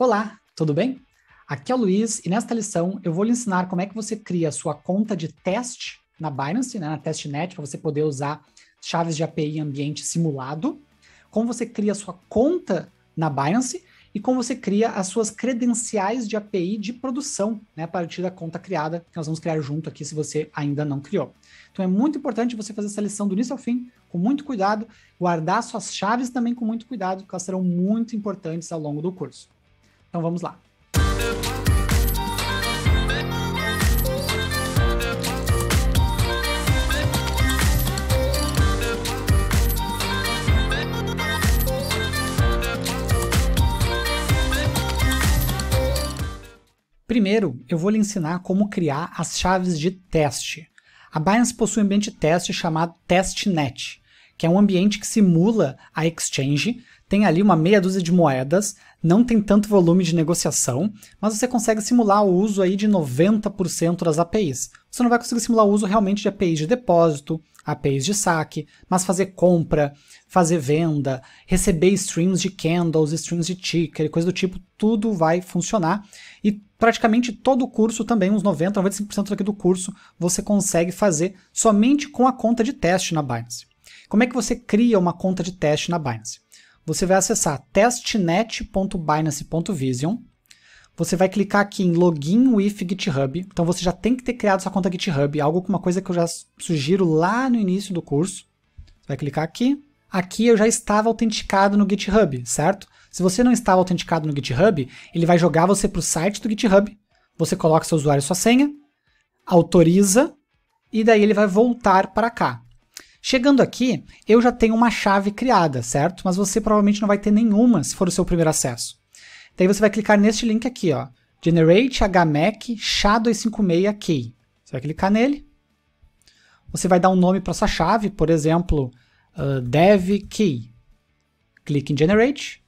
Olá, tudo bem? Aqui é o Luiz e nesta lição eu vou lhe ensinar como é que você cria a sua conta de teste na Binance, né, na testnet, para você poder usar chaves de API em ambiente simulado, como você cria a sua conta na Binance e como você cria as suas credenciais de API de produção, né, a partir da conta criada, que nós vamos criar junto aqui se você ainda não criou. Então é muito importante você fazer essa lição do início ao fim com muito cuidado, guardar suas chaves também com muito cuidado, porque elas serão muito importantes ao longo do curso. Então vamos lá. Primeiro, eu vou lhe ensinar como criar as chaves de teste. A Binance possui um ambiente de teste chamado TestNet que é um ambiente que simula a exchange. Tem ali uma meia dúzia de moedas, não tem tanto volume de negociação, mas você consegue simular o uso aí de 90% das APIs. Você não vai conseguir simular o uso realmente de APIs de depósito, APIs de saque, mas fazer compra, fazer venda, receber streams de candles, streams de ticker, coisa do tipo, tudo vai funcionar. E praticamente todo o curso também, uns 90, 95% aqui do curso, você consegue fazer somente com a conta de teste na Binance. Como é que você cria uma conta de teste na Binance? Você vai acessar testnet.binance.vision. Você vai clicar aqui em Login with GitHub. Então você já tem que ter criado sua conta GitHub, algo com uma coisa que eu já sugiro lá no início do curso. Você vai clicar aqui. Aqui eu já estava autenticado no GitHub, certo? Se você não estava autenticado no GitHub, ele vai jogar você para o site do GitHub. Você coloca seu usuário e sua senha, autoriza, e daí ele vai voltar para cá. Chegando aqui, eu já tenho uma chave criada, certo? Mas você provavelmente não vai ter nenhuma se for o seu primeiro acesso. Daí você vai clicar neste link aqui, ó, Generate HMAC SHA-256Key. Você vai clicar nele. Você vai dar um nome para sua chave, por exemplo, uh, dev key. Clique em Generate.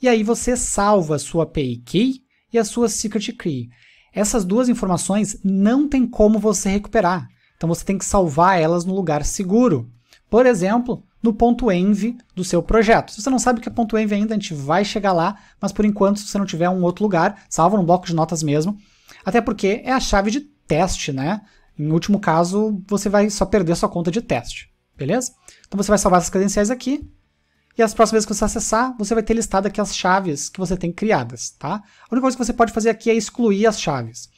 E aí você salva a sua API key e a sua secret key. Essas duas informações não tem como você recuperar. Então você tem que salvar elas no lugar seguro. Por exemplo, no ponto env do seu projeto. Se você não sabe o que é ponto env ainda, a gente vai chegar lá, mas por enquanto, se você não tiver um outro lugar, salva no bloco de notas mesmo. Até porque é a chave de teste, né? Em último caso, você vai só perder sua conta de teste, beleza? Então você vai salvar essas credenciais aqui, e as próximas vezes que você acessar, você vai ter listado aqui as chaves que você tem criadas, tá? A única coisa que você pode fazer aqui é excluir as chaves.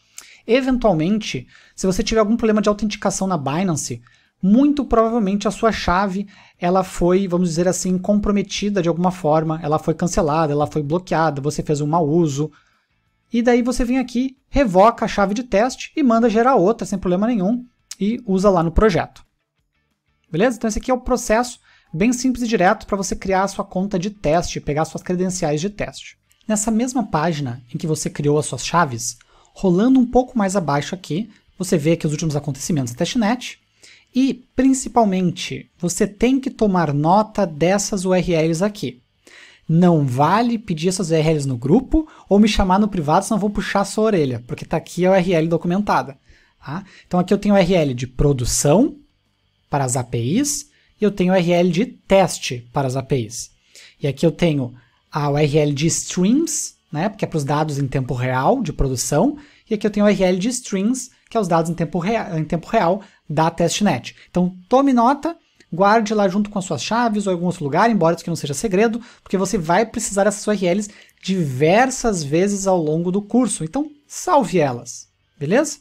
Eventualmente, se você tiver algum problema de autenticação na Binance, muito provavelmente a sua chave ela foi, vamos dizer assim, comprometida de alguma forma, ela foi cancelada, ela foi bloqueada, você fez um mau uso. E daí você vem aqui, revoca a chave de teste e manda gerar outra sem problema nenhum e usa lá no projeto. Beleza? Então esse aqui é o processo bem simples e direto para você criar a sua conta de teste, pegar suas credenciais de teste. Nessa mesma página em que você criou as suas chaves, Rolando um pouco mais abaixo aqui, você vê aqui os últimos acontecimentos da testnet. E, principalmente, você tem que tomar nota dessas URLs aqui. Não vale pedir essas URLs no grupo ou me chamar no privado, senão eu vou puxar a sua orelha, porque está aqui a URL documentada. Tá? Então aqui eu tenho URL de produção para as APIs e eu tenho URL de teste para as APIs. E aqui eu tenho a URL de streams né? Porque é para os dados em tempo real de produção. E aqui eu tenho o URL de strings, que é os dados em tempo, em tempo real da testnet. Então, tome nota, guarde lá junto com as suas chaves ou em algum outro lugar, embora isso que não seja segredo, porque você vai precisar dessas URLs diversas vezes ao longo do curso. Então, salve elas, beleza?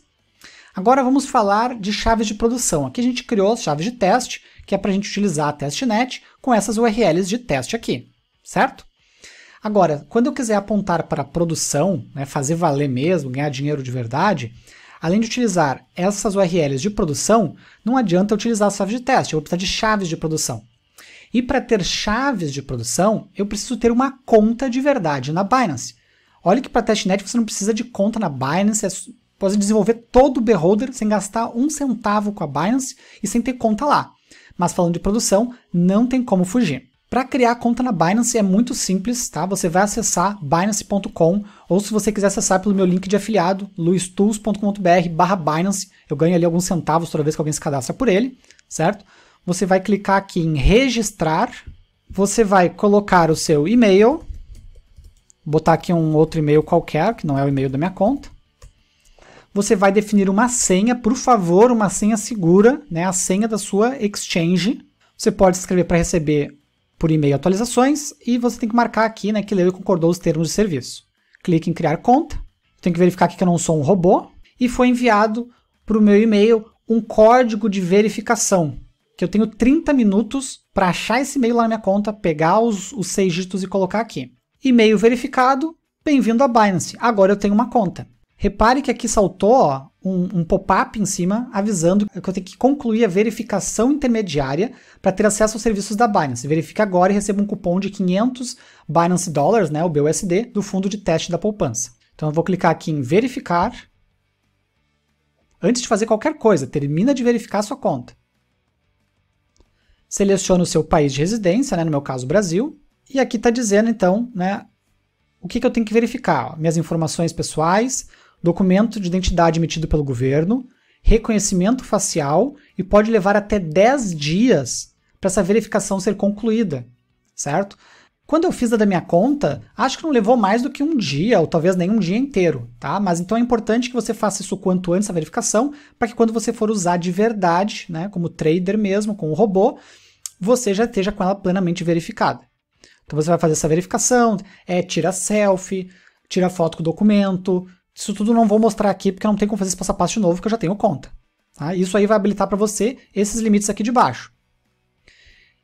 Agora vamos falar de chaves de produção. Aqui a gente criou as chaves de teste, que é para a gente utilizar a testnet com essas URLs de teste aqui, certo? Agora, quando eu quiser apontar para produção, né, fazer valer mesmo, ganhar dinheiro de verdade, além de utilizar essas URLs de produção, não adianta utilizar as chaves de teste, eu vou precisar de chaves de produção. E para ter chaves de produção, eu preciso ter uma conta de verdade na Binance. Olha que para testnet você não precisa de conta na Binance, é pode desenvolver todo o Beholder sem gastar um centavo com a Binance e sem ter conta lá. Mas falando de produção, não tem como fugir. Para criar a conta na Binance é muito simples, tá? Você vai acessar binance.com ou se você quiser acessar pelo meu link de afiliado, luistools.com.br/barra Binance, eu ganho ali alguns centavos toda vez que alguém se cadastra por ele, certo? Você vai clicar aqui em registrar, você vai colocar o seu e-mail, botar aqui um outro e-mail qualquer, que não é o e-mail da minha conta. Você vai definir uma senha, por favor, uma senha segura, né? A senha da sua exchange. Você pode escrever para receber por e-mail atualizações e você tem que marcar aqui né, que leu e concordou os termos de serviço. Clique em criar conta, tem que verificar aqui que eu não sou um robô e foi enviado para o meu e-mail um código de verificação que eu tenho 30 minutos para achar esse e-mail lá na minha conta, pegar os, os seis dígitos e colocar aqui. E-mail verificado, bem-vindo à Binance. Agora eu tenho uma conta. Repare que aqui saltou ó, um, um pop-up em cima avisando que eu tenho que concluir a verificação intermediária para ter acesso aos serviços da Binance. Verifique agora e receba um cupom de 500 Binance Dollars, né, o BUSD, do fundo de teste da poupança. Então eu vou clicar aqui em verificar. Antes de fazer qualquer coisa, termina de verificar sua conta. Seleciona o seu país de residência, né, no meu caso Brasil, e aqui está dizendo então, né, o que, que eu tenho que verificar? Minhas informações pessoais, documento de identidade emitido pelo governo, reconhecimento facial e pode levar até 10 dias para essa verificação ser concluída, certo? Quando eu fiz a da minha conta, acho que não levou mais do que um dia, ou talvez nem um dia inteiro, tá? Mas então é importante que você faça isso quanto antes a verificação, para que quando você for usar de verdade, né, como trader mesmo, com o robô, você já esteja com ela plenamente verificada. Então você vai fazer essa verificação, é tira selfie, tira foto com o documento, isso tudo não vou mostrar aqui porque não tem como fazer esse passo a passo de novo, que eu já tenho conta. Tá? Isso aí vai habilitar para você esses limites aqui de baixo.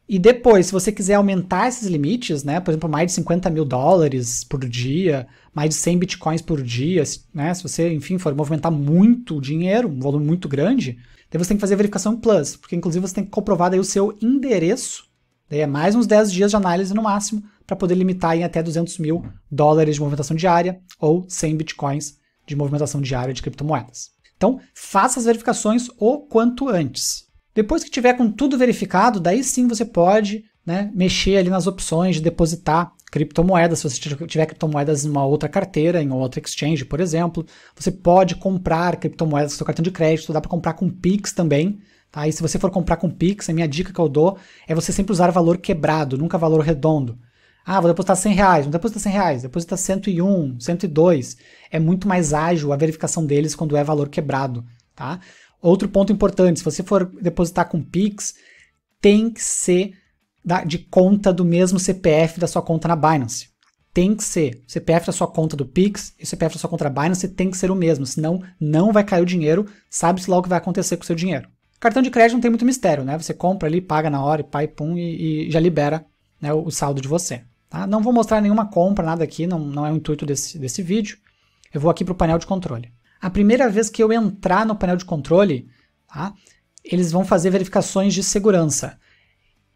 E depois, se você quiser aumentar esses limites, né, por exemplo, mais de 50 mil dólares por dia, mais de 100 bitcoins por dia, né, se você, enfim, for movimentar muito dinheiro, um volume muito grande, daí você tem que fazer a verificação plus, porque inclusive você tem que comprovar aí o seu endereço, daí é mais uns 10 dias de análise no máximo, para poder limitar em até 200 mil dólares de movimentação diária ou 100 bitcoins de movimentação diária de criptomoedas. Então, faça as verificações o quanto antes. Depois que tiver com tudo verificado, daí sim você pode né, mexer ali nas opções de depositar criptomoedas. Se você tiver criptomoedas em uma outra carteira, em outra exchange, por exemplo, você pode comprar criptomoedas com seu cartão de crédito, dá para comprar com Pix também. Tá? E se você for comprar com Pix, a minha dica que eu dou é você sempre usar valor quebrado, nunca valor redondo. Ah, vou depositar 100 reais, não deposita 100 reais, deposita 101, 102. É muito mais ágil a verificação deles quando é valor quebrado, tá? Outro ponto importante, se você for depositar com Pix, tem que ser da, de conta do mesmo CPF da sua conta na Binance. Tem que ser. O CPF da sua conta do Pix e o CPF da sua conta da Binance tem que ser o mesmo, senão não vai cair o dinheiro, sabe-se lá o que vai acontecer com o seu dinheiro. Cartão de crédito não tem muito mistério, né? Você compra ali, paga na hora, e pá e pum, e, e já libera né, o saldo de você. Tá? Não vou mostrar nenhuma compra, nada aqui, não, não é o intuito desse, desse vídeo. Eu vou aqui para o painel de controle. A primeira vez que eu entrar no painel de controle, tá? eles vão fazer verificações de segurança.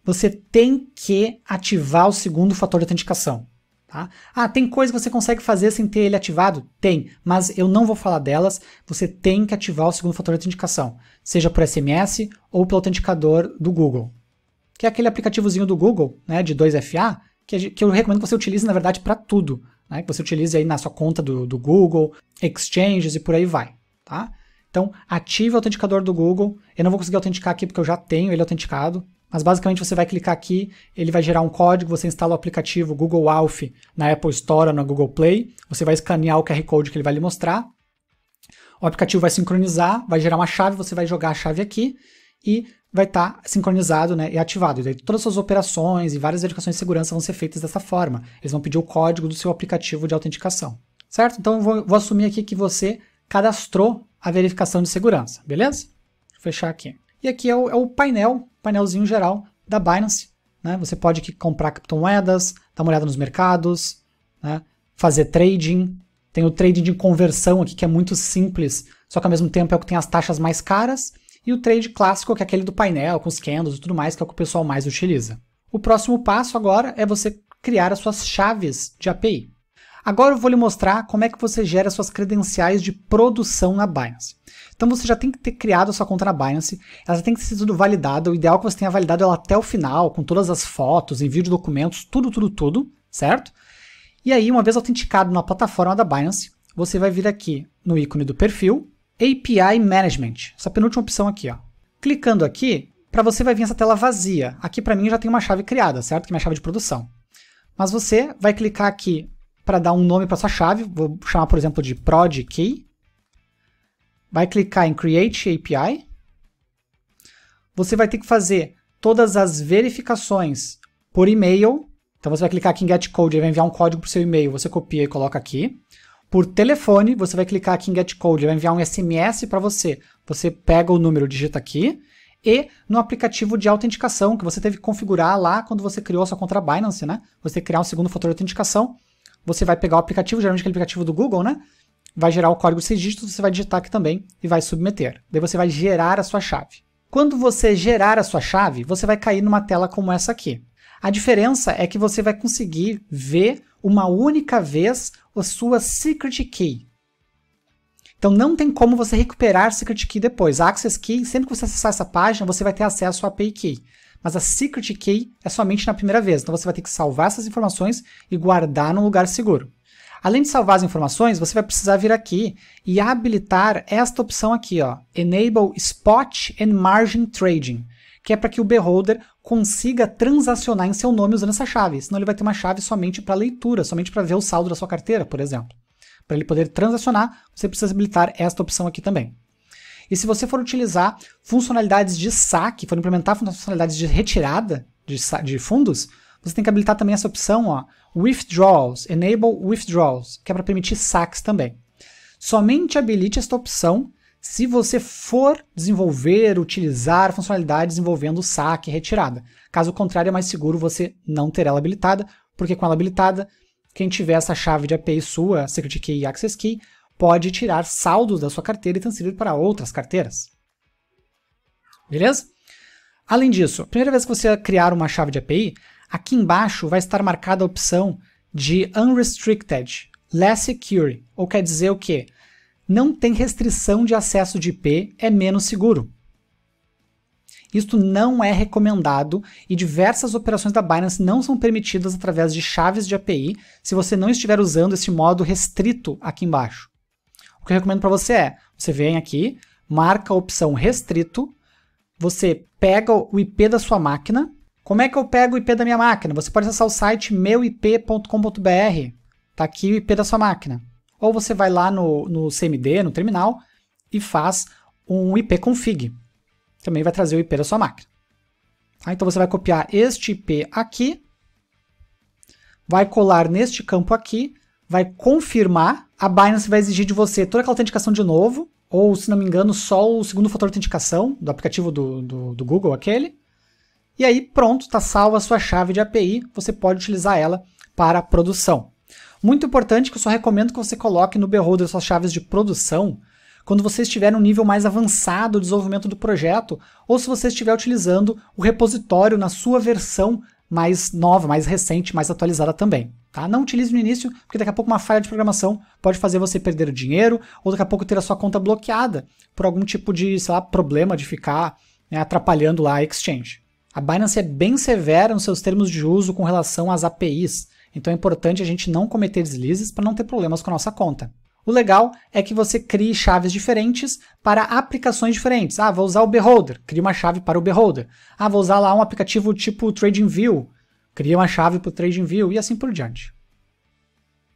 Você tem que ativar o segundo fator de autenticação. Tá? Ah, tem coisa que você consegue fazer sem ter ele ativado? Tem, mas eu não vou falar delas. Você tem que ativar o segundo fator de autenticação, seja por SMS ou pelo autenticador do Google, que é aquele aplicativozinho do Google, né, de 2FA, que, que eu recomendo que você utilize, na verdade, para tudo. Né? Que você utilize aí na sua conta do, do Google, exchanges e por aí vai. Tá? Então, ative o autenticador do Google. Eu não vou conseguir autenticar aqui porque eu já tenho ele autenticado. Mas basicamente você vai clicar aqui, ele vai gerar um código, você instala o aplicativo Google Alf na Apple Store na Google Play. Você vai escanear o QR Code que ele vai lhe mostrar. O aplicativo vai sincronizar, vai gerar uma chave, você vai jogar a chave aqui e vai estar tá sincronizado né, e ativado. E daí todas as suas operações e várias verificações de segurança vão ser feitas dessa forma. Eles vão pedir o código do seu aplicativo de autenticação. Certo? Então eu vou, vou assumir aqui que você cadastrou a verificação de segurança, beleza? Vou fechar aqui. E aqui é o, é o painel, painelzinho geral da Binance. Né? Você pode aqui comprar criptomoedas, dar uma olhada nos mercados, né? fazer trading. Tem o trading de conversão aqui, que é muito simples, só que ao mesmo tempo é o que tem as taxas mais caras e o trade clássico, que é aquele do painel, com os candles e tudo mais, que é o que o pessoal mais utiliza. O próximo passo agora é você criar as suas chaves de API. Agora eu vou lhe mostrar como é que você gera suas credenciais de produção na Binance. Então você já tem que ter criado a sua conta na Binance, ela tem que ser validada, o ideal é que você tenha validado ela até o final, com todas as fotos, envio de documentos, tudo, tudo, tudo, certo? E aí, uma vez autenticado na plataforma da Binance, você vai vir aqui no ícone do perfil, API Management, essa penúltima opção aqui. Ó. Clicando aqui, para você vai vir essa tela vazia. Aqui para mim já tem uma chave criada, certo? Que é minha chave de produção. Mas você vai clicar aqui para dar um nome para sua chave, vou chamar por exemplo de prod key. Vai clicar em create API. Você vai ter que fazer todas as verificações por e-mail. Então você vai clicar aqui em get code, ele vai enviar um código para o seu e-mail, você copia e coloca aqui por telefone. Você vai clicar aqui em Get Code, vai enviar um SMS para você. Você pega o número, digita aqui, e no aplicativo de autenticação que você teve que configurar lá quando você criou a sua conta Binance, né? Você tem que criar um segundo fator de autenticação. Você vai pegar o aplicativo, geralmente aquele aplicativo do Google, né? Vai gerar o código de seis dígitos, você vai digitar aqui também e vai submeter. Daí você vai gerar a sua chave. Quando você gerar a sua chave, você vai cair numa tela como essa aqui. A diferença é que você vai conseguir ver uma única vez a sua secret key. Então não tem como você recuperar a secret key depois. A access key, sempre que você acessar essa página, você vai ter acesso à API key. Mas a secret key é somente na primeira vez, então você vai ter que salvar essas informações e guardar num lugar seguro. Além de salvar as informações, você vai precisar vir aqui e habilitar esta opção aqui, ó, Enable Spot and Margin Trading que é para que o beholder consiga transacionar em seu nome usando essa chave. Senão ele vai ter uma chave somente para leitura, somente para ver o saldo da sua carteira, por exemplo. Para ele poder transacionar, você precisa habilitar esta opção aqui também. E se você for utilizar funcionalidades de saque, for implementar funcionalidades de retirada de, de fundos, você tem que habilitar também essa opção, ó, Withdrawals, Enable Withdrawals, que é para permitir saques também. Somente habilite esta opção se você for desenvolver, utilizar funcionalidades envolvendo saque e retirada. Caso contrário, é mais seguro você não ter ela habilitada, porque com ela habilitada, quem tiver essa chave de API sua, Secret Key e Access Key, pode tirar saldos da sua carteira e transferir para outras carteiras. Beleza? Além disso, primeira vez que você criar uma chave de API, aqui embaixo vai estar marcada a opção de Unrestricted, Less Secure, ou quer dizer o quê? não tem restrição de acesso de IP, é menos seguro. Isto não é recomendado e diversas operações da Binance não são permitidas através de chaves de API se você não estiver usando esse modo restrito aqui embaixo. O que eu recomendo para você é: você vem aqui, marca a opção restrito, você pega o IP da sua máquina. Como é que eu pego o IP da minha máquina? Você pode acessar o site meuip.com.br. Está aqui o IP da sua máquina. Ou você vai lá no, no CMD, no terminal, e faz um ipconfig. Também vai trazer o IP da sua máquina. Tá? Então você vai copiar este IP aqui, vai colar neste campo aqui, vai confirmar, a Binance vai exigir de você toda aquela autenticação de novo, ou se não me engano, só o segundo fator de autenticação do aplicativo do, do, do Google, aquele. E aí, pronto, está salva a sua chave de API, você pode utilizar ela para a produção. Muito importante que eu só recomendo que você coloque no Beholder suas chaves de produção quando você estiver um nível mais avançado do desenvolvimento do projeto ou se você estiver utilizando o repositório na sua versão mais nova, mais recente, mais atualizada também. Tá? Não utilize no início, porque daqui a pouco uma falha de programação pode fazer você perder o dinheiro ou daqui a pouco ter a sua conta bloqueada por algum tipo de sei lá, problema de ficar né, atrapalhando lá a Exchange. A Binance é bem severa nos seus termos de uso com relação às APIs. Então é importante a gente não cometer deslizes para não ter problemas com a nossa conta. O legal é que você crie chaves diferentes para aplicações diferentes. Ah, vou usar o Beholder, cria uma chave para o Beholder. Ah, vou usar lá um aplicativo tipo TradingView, cria uma chave para o TradingView e assim por diante.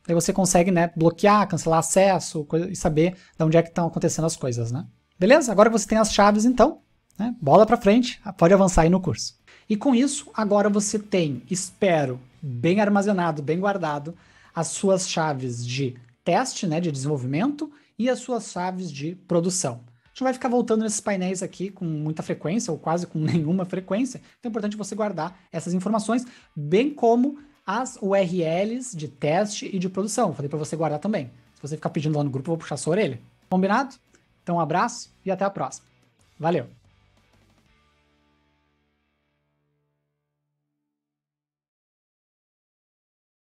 Aí você consegue né, bloquear, cancelar acesso e saber de onde é que estão acontecendo as coisas, né? Beleza? Agora que você tem as chaves, então, né, bola para frente, pode avançar aí no curso. E com isso, agora você tem, espero, bem armazenado, bem guardado, as suas chaves de teste, né, de desenvolvimento e as suas chaves de produção. A gente vai ficar voltando nesses painéis aqui com muita frequência ou quase com nenhuma frequência. Então é importante você guardar essas informações, bem como as URLs de teste e de produção. Falei para você guardar também. Se você ficar pedindo lá no grupo, eu vou puxar a sua orelha. Combinado? Então, um abraço e até a próxima. Valeu!